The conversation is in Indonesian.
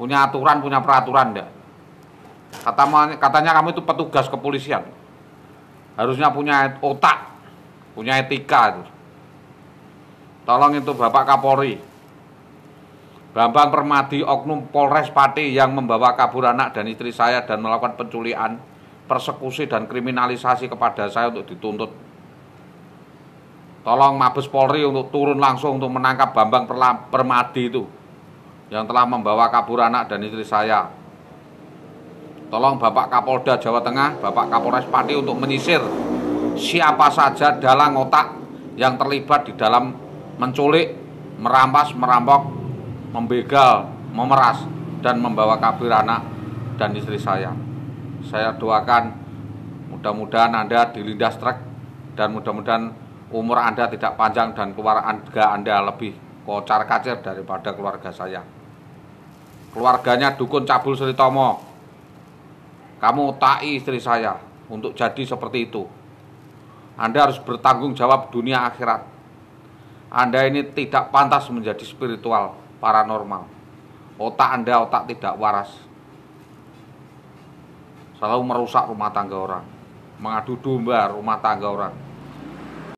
punya aturan, punya peraturan enggak. Katanya, katanya kamu itu petugas kepolisian. Harusnya punya otak, punya etika. Tolong itu Bapak Kapolri. Bambang Permadi Oknum Polres Pati yang membawa kabur anak dan istri saya dan melakukan penculian, persekusi dan kriminalisasi kepada saya untuk dituntut. Tolong Mabes Polri untuk turun langsung untuk menangkap Bambang Permadi itu yang telah membawa kabur anak dan istri saya. Tolong Bapak Kapolda Jawa Tengah, Bapak Kapolres Pati untuk menyisir siapa saja dalang otak yang terlibat di dalam menculik, merampas, merampok, membegal, memeras dan membawa kabur anak dan istri saya. Saya doakan mudah-mudahan Anda dilindas truk dan mudah-mudahan umur Anda tidak panjang dan keluarga Anda lebih kocar kacir daripada keluarga saya keluarganya dukun Cabul Sri Tomo. Kamu ta'i istri saya untuk jadi seperti itu. Anda harus bertanggung jawab dunia akhirat. Anda ini tidak pantas menjadi spiritual paranormal. Otak Anda otak tidak waras. Selalu merusak rumah tangga orang. Mengadu domba rumah tangga orang.